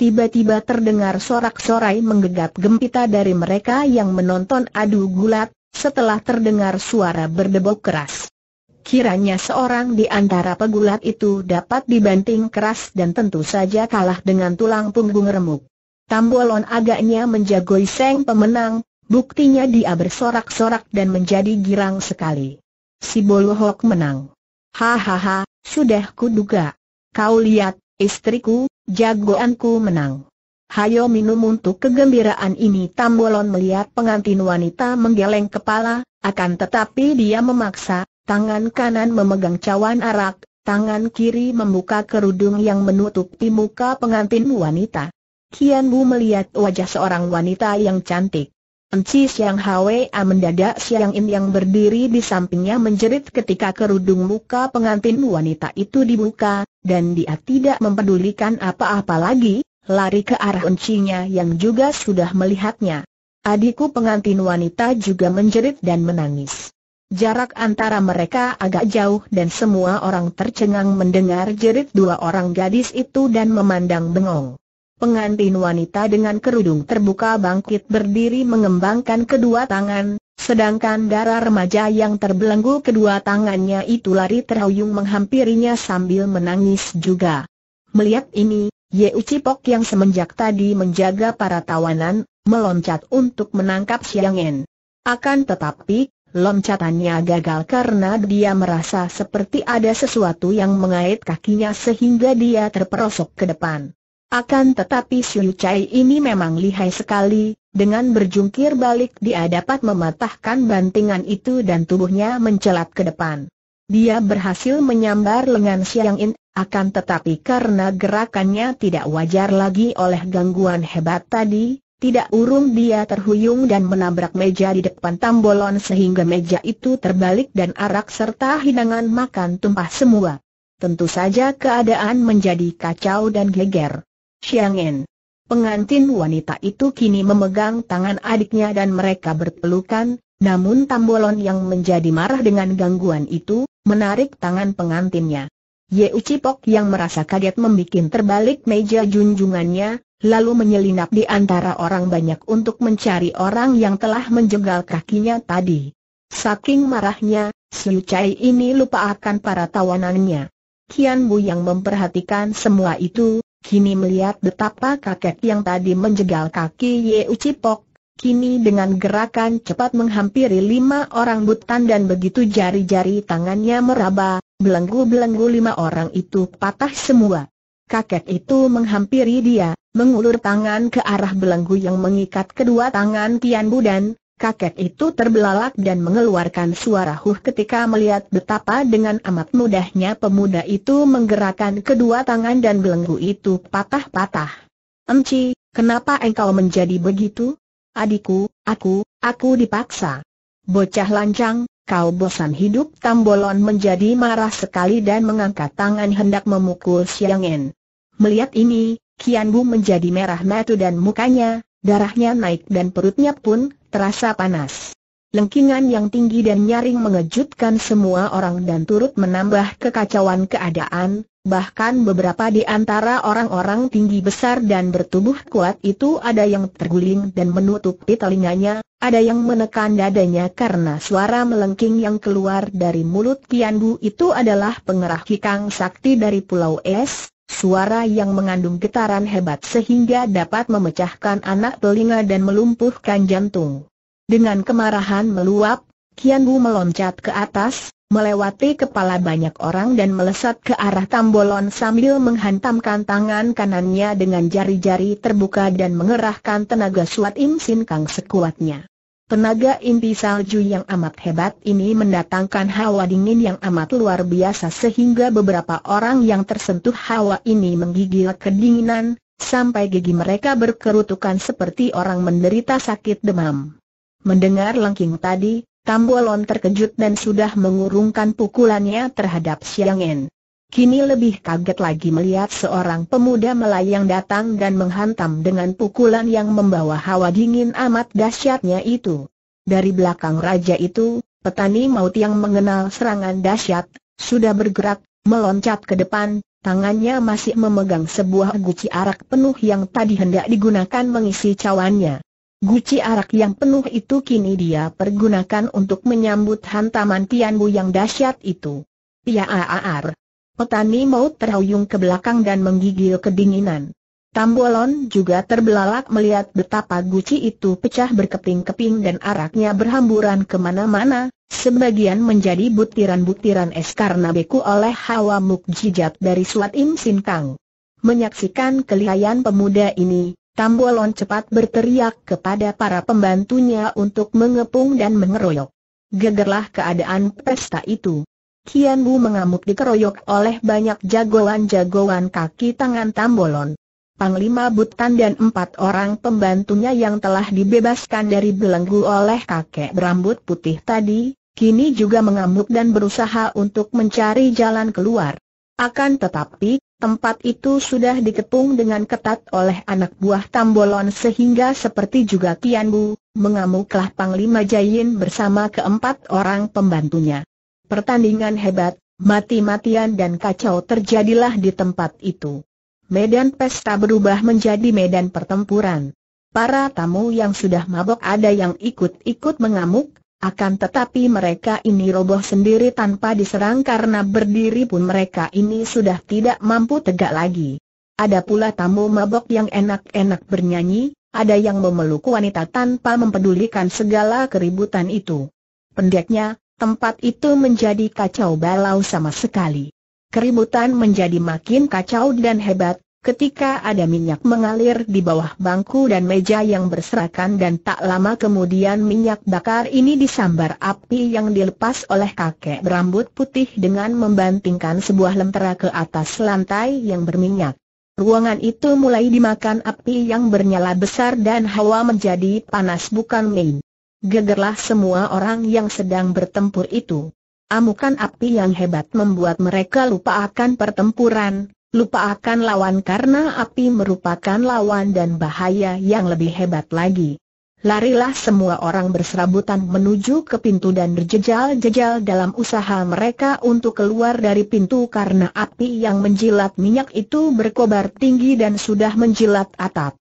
tiba-tiba terdengar sorak-sorai menggegap gempita dari mereka yang menonton adu gulat, setelah terdengar suara berdebok keras. Kiranya seorang di antara pegulat itu dapat dibanting keras dan tentu saja kalah dengan tulang punggung remuk. Tambolon agaknya menjagoi seng pemenang, buktinya dia bersorak-sorak dan menjadi girang sekali. Si Boluhok menang. Hahaha, sudah kuduga. Kau lihat, istriku, Jagoanku menang. Hayo minum untuk kegembiraan ini Tambolon melihat pengantin wanita menggeleng kepala, akan tetapi dia memaksa, tangan kanan memegang cawan arak, tangan kiri membuka kerudung yang menutupi muka pengantin wanita. Kian Bu melihat wajah seorang wanita yang cantik. Enci Siang Hwa mendadak Siang In yang berdiri di sampingnya menjerit ketika kerudung muka pengantin wanita itu dibuka, dan dia tidak mempedulikan apa-apa lagi, lari ke arah encinya yang juga sudah melihatnya. Adikku pengantin wanita juga menjerit dan menangis. Jarak antara mereka agak jauh dan semua orang tercengang mendengar jerit dua orang gadis itu dan memandang bengong. Pengantin wanita dengan kerudung terbuka bangkit berdiri mengembangkan kedua tangan, sedangkan darah remaja yang terbelenggu kedua tangannya itu lari terhuyung menghampirinya sambil menangis juga. Melihat ini, Ye Ucipok yang semenjak tadi menjaga para tawanan, meloncat untuk menangkap Siang En. Akan tetapi, loncatannya gagal karena dia merasa seperti ada sesuatu yang mengait kakinya sehingga dia terperosok ke depan. Akan tetapi Siu Chai ini memang lihai sekali, dengan berjungkir balik dia dapat mematahkan bantingan itu dan tubuhnya mencelat ke depan. Dia berhasil menyambar lengan Siang In, akan tetapi karena gerakannya tidak wajar lagi oleh gangguan hebat tadi, tidak urung dia terhuyung dan menabrak meja di depan tambolon sehingga meja itu terbalik dan arak serta hidangan makan tumpah semua. Tentu saja keadaan menjadi kacau dan geger. Xiangen. Pengantin wanita itu kini memegang tangan adiknya dan mereka berpelukan, namun Tambolon yang menjadi marah dengan gangguan itu, menarik tangan pengantinnya. Ye Ucipok yang merasa kaget membuat terbalik meja junjungannya, lalu menyelinap di antara orang banyak untuk mencari orang yang telah menjegal kakinya tadi. Saking marahnya, Siu Chai ini lupa akan para tawanannya. Kian Bu yang memperhatikan semua itu, Kini melihat betapa kakek yang tadi menjegal kaki Ye Ucipok, kini dengan gerakan cepat menghampiri lima orang butan dan begitu jari-jari tangannya meraba, belenggu-belenggu lima orang itu patah semua. Kakek itu menghampiri dia, mengulur tangan ke arah belenggu yang mengikat kedua tangan Tian Budan, Kakek itu terbelalak dan mengeluarkan suara huh ketika melihat betapa dengan amat mudahnya pemuda itu menggerakkan kedua tangan dan belenggu itu patah-patah. Emci, kenapa engkau menjadi begitu? Adikku, aku, aku dipaksa. Bocah lancang, kau bosan hidup Tambolon menjadi marah sekali dan mengangkat tangan hendak memukul Siang En. Melihat ini, Kian Bu menjadi merah metu dan mukanya, darahnya naik dan perutnya pun terasa panas. Lengkingan yang tinggi dan nyaring mengejutkan semua orang dan turut menambah kekacauan keadaan, bahkan beberapa di antara orang-orang tinggi besar dan bertubuh kuat itu ada yang terguling dan menutupi telinganya, ada yang menekan dadanya karena suara melengking yang keluar dari mulut Kianbu itu adalah pengerah Kikang Sakti dari Pulau Es, suara yang mengandung getaran hebat sehingga dapat memecahkan anak telinga dan melumpuhkan jantung. Dengan kemarahan meluap, Kian Wu meloncat ke atas, melewati kepala banyak orang dan melesat ke arah Tambolon sambil menghantamkan tangan kanannya dengan jari-jari terbuka dan mengerahkan tenaga suat Im Sin Kang sekuatnya. Tenaga inti salju yang amat hebat ini mendatangkan hawa dingin yang amat luar biasa sehingga beberapa orang yang tersentuh hawa ini menggigil kedinginan, sampai gigi mereka berkerutukan seperti orang menderita sakit demam. Mendengar lengking tadi, Tambolon terkejut dan sudah mengurungkan pukulannya terhadap Siangen. Kini lebih kaget lagi melihat seorang pemuda melayang datang dan menghantam dengan pukulan yang membawa hawa dingin amat dahsyatnya itu. Dari belakang raja itu, petani maut yang mengenal serangan dahsyat, sudah bergerak, meloncat ke depan, tangannya masih memegang sebuah guci arak penuh yang tadi hendak digunakan mengisi cawannya. Guci arak yang penuh itu kini dia pergunakan untuk menyambut hantaman Tianbu yang dahsyat itu. Piaaar, Petani mau terhuyung ke belakang dan menggigil kedinginan. Tambolon juga terbelalak melihat betapa guci itu pecah berkeping-keping dan araknya berhamburan kemana-mana, sebagian menjadi butiran-butiran es karena beku oleh hawa mukjizat dari Suat Im sintang. Menyaksikan kelihayan pemuda ini, Tambolon cepat berteriak kepada para pembantunya untuk mengepung dan mengeroyok. Gegerlah keadaan pesta itu. Kian Bu mengamuk dikeroyok oleh banyak jagoan-jagoan kaki tangan Tambolon. Panglima Butan dan empat orang pembantunya yang telah dibebaskan dari belenggu oleh kakek berambut putih tadi, kini juga mengamuk dan berusaha untuk mencari jalan keluar. Akan tetapi, tempat itu sudah dikepung dengan ketat oleh anak buah Tambolon sehingga seperti juga Kian Bu, mengamuklah Panglima Jayin bersama keempat orang pembantunya. Pertandingan hebat, mati-matian dan kacau terjadilah di tempat itu. Medan pesta berubah menjadi medan pertempuran. Para tamu yang sudah mabok ada yang ikut-ikut mengamuk, akan tetapi mereka ini roboh sendiri tanpa diserang karena berdiri pun mereka ini sudah tidak mampu tegak lagi. Ada pula tamu mabok yang enak-enak bernyanyi, ada yang memeluk wanita tanpa mempedulikan segala keributan itu. Pendeknya, Tempat itu menjadi kacau balau sama sekali. Keributan menjadi makin kacau dan hebat, ketika ada minyak mengalir di bawah bangku dan meja yang berserakan dan tak lama kemudian minyak bakar ini disambar api yang dilepas oleh kakek berambut putih dengan membantingkan sebuah lentera ke atas lantai yang berminyak. Ruangan itu mulai dimakan api yang bernyala besar dan hawa menjadi panas bukan main. Gegerlah semua orang yang sedang bertempur itu. Amukan api yang hebat membuat mereka lupa akan pertempuran, lupa akan lawan karena api merupakan lawan dan bahaya yang lebih hebat lagi. Larilah semua orang berserabutan menuju ke pintu dan berjejal-jejal dalam usaha mereka untuk keluar dari pintu karena api yang menjilat minyak itu berkobar tinggi dan sudah menjilat atap.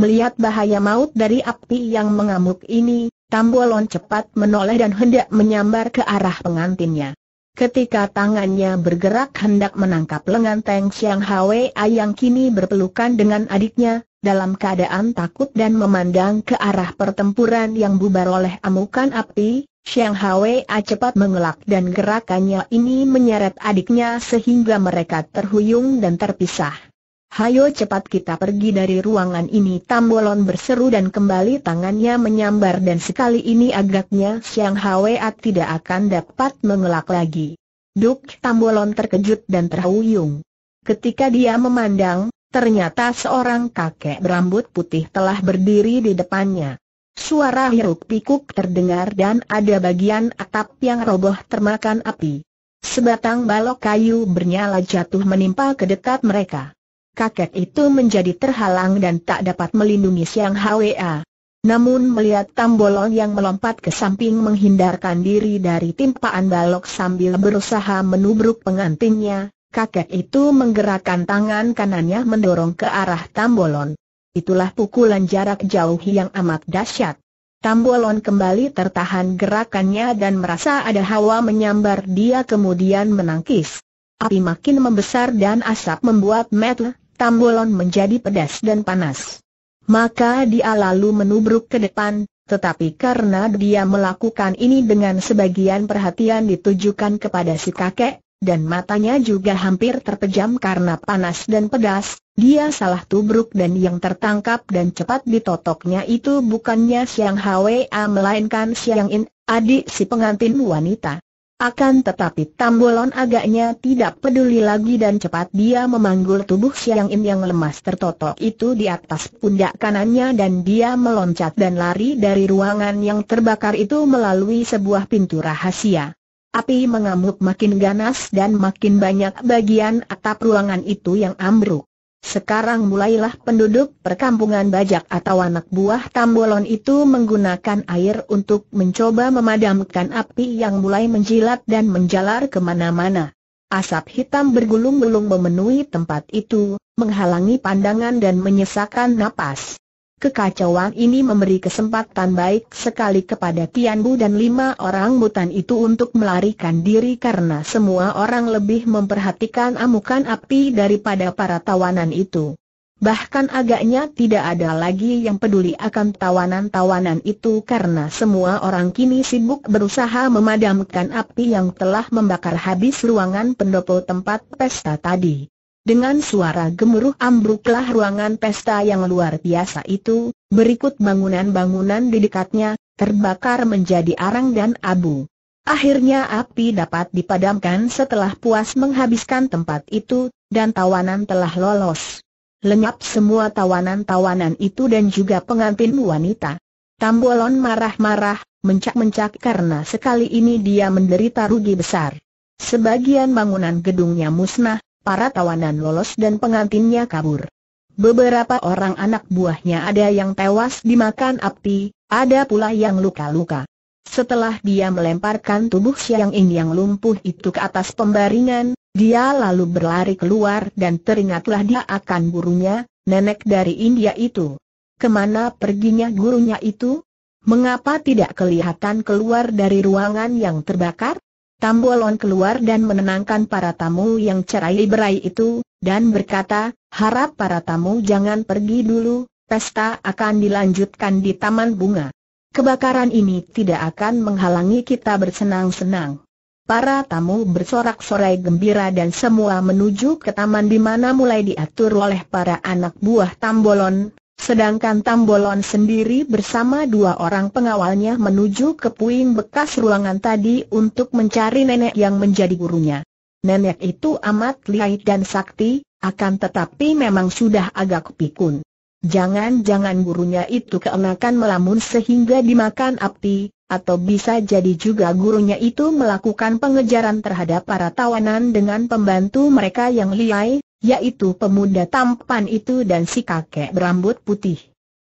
Melihat bahaya maut dari api yang mengamuk ini, Tambolon cepat menoleh dan hendak menyambar ke arah pengantinnya. Ketika tangannya bergerak hendak menangkap lengan Teng Xiang Hwa yang kini berpelukan dengan adiknya, dalam keadaan takut dan memandang ke arah pertempuran yang bubar oleh amukan api, Xiang Hwa cepat mengelak dan gerakannya ini menyeret adiknya sehingga mereka terhuyung dan terpisah. Hayo cepat kita pergi dari ruangan ini Tambolon berseru dan kembali tangannya menyambar dan sekali ini agaknya Siang Hweat tidak akan dapat mengelak lagi. Duk Tambolon terkejut dan terhuyung. Ketika dia memandang, ternyata seorang kakek berambut putih telah berdiri di depannya. Suara hiruk pikuk terdengar dan ada bagian atap yang roboh termakan api. Sebatang balok kayu bernyala jatuh menimpa ke dekat mereka kakek itu menjadi terhalang dan tak dapat melindungi Siang Hwa. Namun melihat Tambolon yang melompat ke samping menghindarkan diri dari timpaan balok sambil berusaha menubruk pengantinnya, kakek itu menggerakkan tangan kanannya mendorong ke arah Tambolon. Itulah pukulan jarak jauh yang amat dahsyat. Tambolon kembali tertahan gerakannya dan merasa ada hawa menyambar dia kemudian menangkis. Api makin membesar dan asap membuat metel Tambolon menjadi pedas dan panas. Maka dia lalu menubruk ke depan, tetapi karena dia melakukan ini dengan sebagian perhatian ditujukan kepada si kakek, dan matanya juga hampir terpejam karena panas dan pedas, dia salah tubruk dan yang tertangkap dan cepat ditotoknya itu bukannya Siang Hwa melainkan Siang In, adik si pengantin wanita. Akan tetapi Tambolon agaknya tidak peduli lagi dan cepat dia memanggul tubuh Siang Im yang lemas tertotok itu di atas pundak kanannya dan dia meloncat dan lari dari ruangan yang terbakar itu melalui sebuah pintu rahasia. Api mengamuk makin ganas dan makin banyak bagian atap ruangan itu yang ambruk. Sekarang mulailah penduduk perkampungan bajak atau anak buah Tambolon itu menggunakan air untuk mencoba memadamkan api yang mulai menjilat dan menjalar kemana-mana. Asap hitam bergulung-gulung memenuhi tempat itu, menghalangi pandangan dan menyesakan napas. Kekacauan ini memberi kesempatan baik sekali kepada Tian Bu dan lima orang mutan itu untuk melarikan diri karena semua orang lebih memperhatikan amukan api daripada para tawanan itu. Bahkan agaknya tidak ada lagi yang peduli akan tawanan-tawanan itu karena semua orang kini sibuk berusaha memadamkan api yang telah membakar habis ruangan pendopo tempat pesta tadi. Dengan suara gemuruh ambruklah ruangan pesta yang luar biasa itu, berikut bangunan-bangunan di dekatnya, terbakar menjadi arang dan abu. Akhirnya api dapat dipadamkan setelah puas menghabiskan tempat itu, dan tawanan telah lolos. Lenyap semua tawanan-tawanan itu dan juga pengantin wanita. Tambolon marah-marah, mencak-mencak karena sekali ini dia menderita rugi besar. Sebagian bangunan gedungnya musnah, para tawanan lolos dan pengantinnya kabur. Beberapa orang anak buahnya ada yang tewas dimakan api, ada pula yang luka-luka. Setelah dia melemparkan tubuh Siang Ing yang lumpuh itu ke atas pembaringan, dia lalu berlari keluar dan teringatlah dia akan gurunya, nenek dari India itu. Kemana perginya gurunya itu? Mengapa tidak kelihatan keluar dari ruangan yang terbakar? Tambolon keluar dan menenangkan para tamu yang cerai berai itu, dan berkata, harap para tamu jangan pergi dulu, pesta akan dilanjutkan di Taman Bunga. Kebakaran ini tidak akan menghalangi kita bersenang-senang. Para tamu bersorak-sorai gembira dan semua menuju ke taman di mana mulai diatur oleh para anak buah Tambolon, Sedangkan Tambolon sendiri bersama dua orang pengawalnya menuju ke puing bekas ruangan tadi untuk mencari nenek yang menjadi gurunya. Nenek itu amat lihai dan sakti, akan tetapi memang sudah agak pikun. Jangan-jangan gurunya itu keenakan melamun sehingga dimakan api, atau bisa jadi juga gurunya itu melakukan pengejaran terhadap para tawanan dengan pembantu mereka yang lihai, yaitu pemuda tampan itu dan si kakek berambut putih.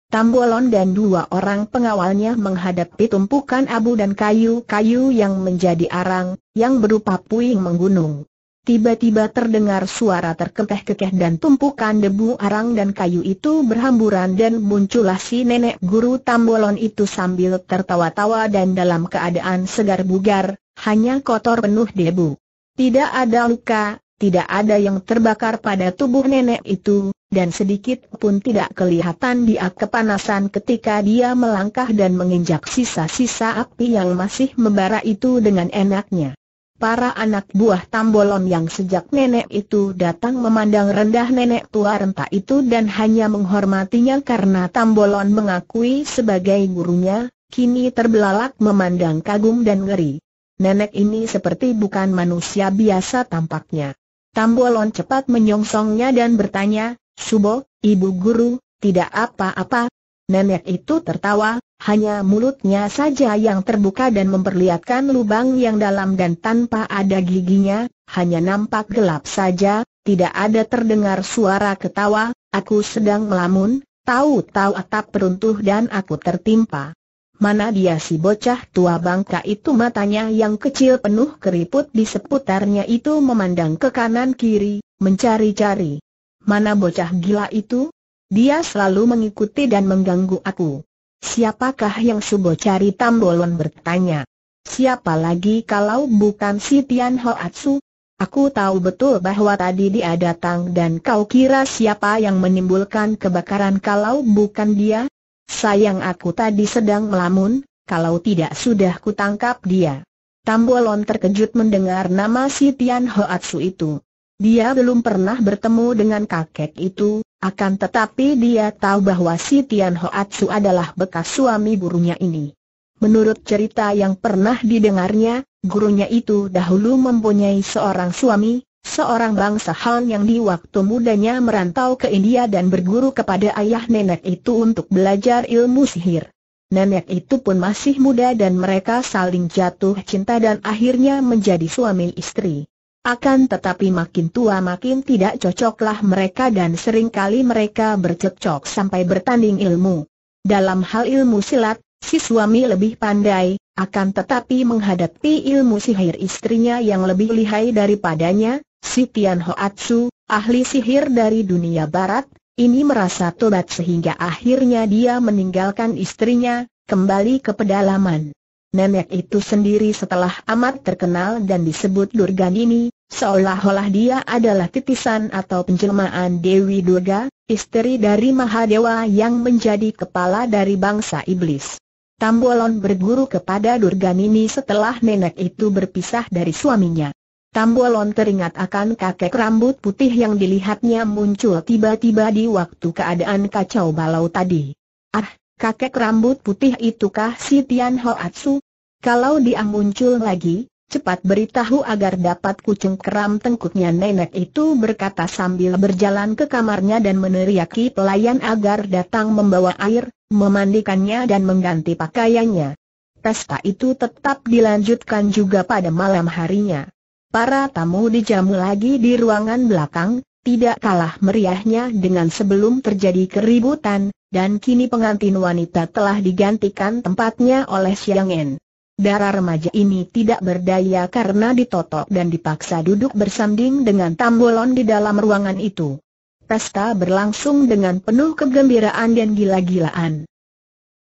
Tambolon dan dua orang pengawalnya menghadapi tumpukan abu dan kayu-kayu yang menjadi arang, yang berupa puing menggunung. Tiba-tiba terdengar suara terkekeh-kekeh dan tumpukan debu arang dan kayu itu berhamburan dan muncullah si nenek guru Tambolon itu sambil tertawa-tawa dan dalam keadaan segar bugar, hanya kotor penuh debu. Tidak ada luka, tidak ada yang terbakar pada tubuh nenek itu, dan sedikit pun tidak kelihatan dia kepanasan ketika dia melangkah dan menginjak sisa-sisa api yang masih membara itu dengan enaknya. Para anak buah Tambolon yang sejak nenek itu datang memandang rendah nenek tua renta itu dan hanya menghormatinya karena Tambolon mengakui sebagai gurunya, kini terbelalak memandang kagum dan ngeri. Nenek ini seperti bukan manusia biasa tampaknya. Tambolon cepat menyongsongnya dan bertanya, Subo, ibu guru, tidak apa-apa. Nenek itu tertawa, hanya mulutnya saja yang terbuka dan memperlihatkan lubang yang dalam dan tanpa ada giginya, hanya nampak gelap saja, tidak ada terdengar suara ketawa, aku sedang melamun, tahu-tahu atap peruntuh dan aku tertimpa. Mana dia si bocah tua bangka itu matanya yang kecil penuh keriput di seputarnya itu memandang ke kanan kiri, mencari-cari. Mana bocah gila itu? Dia selalu mengikuti dan mengganggu aku. Siapakah yang subo cari Tambolon bertanya. Siapa lagi kalau bukan si Tian Hoatsu? Aku tahu betul bahwa tadi dia datang dan kau kira siapa yang menimbulkan kebakaran kalau bukan dia? Sayang aku tadi sedang melamun, kalau tidak sudah kutangkap dia. Tambolon terkejut mendengar nama si Tian Hoatsu itu. Dia belum pernah bertemu dengan kakek itu, akan tetapi dia tahu bahwa si Tian Hoatsu adalah bekas suami burunya ini. Menurut cerita yang pernah didengarnya, gurunya itu dahulu mempunyai seorang suami, Seorang bangsa Han yang di waktu mudanya merantau ke India dan berguru kepada ayah nenek itu untuk belajar ilmu sihir. Nenek itu pun masih muda dan mereka saling jatuh cinta dan akhirnya menjadi suami istri. Akan tetapi makin tua makin tidak cocoklah mereka dan seringkali mereka bercekcok sampai bertanding ilmu. Dalam hal ilmu silat, si suami lebih pandai, akan tetapi menghadapi ilmu sihir istrinya yang lebih lihai daripadanya, Si Tian Hoatsu, ahli sihir dari dunia barat, ini merasa tobat sehingga akhirnya dia meninggalkan istrinya, kembali ke pedalaman. Nenek itu sendiri setelah amat terkenal dan disebut Durgan ini, seolah-olah dia adalah titisan atau penjelmaan Dewi Durga, istri dari Mahadewa yang menjadi kepala dari bangsa iblis. Tambolon berguru kepada Durgan ini setelah nenek itu berpisah dari suaminya. Tambualon teringat akan kakek rambut putih yang dilihatnya muncul tiba-tiba di waktu keadaan kacau balau tadi. Ah, kakek rambut putih itukah si Tian Hoatsu? Kalau dia muncul lagi, cepat beritahu agar dapat kucing keram tengkuknya nenek itu berkata sambil berjalan ke kamarnya dan meneriaki pelayan agar datang membawa air, memandikannya dan mengganti pakaiannya. Pesta itu tetap dilanjutkan juga pada malam harinya. Para tamu dijamu lagi di ruangan belakang, tidak kalah meriahnya dengan sebelum terjadi keributan, dan kini pengantin wanita telah digantikan tempatnya oleh Siang En. Darah remaja ini tidak berdaya karena ditotok dan dipaksa duduk bersanding dengan tambolon di dalam ruangan itu. Pesta berlangsung dengan penuh kegembiraan dan gila-gilaan.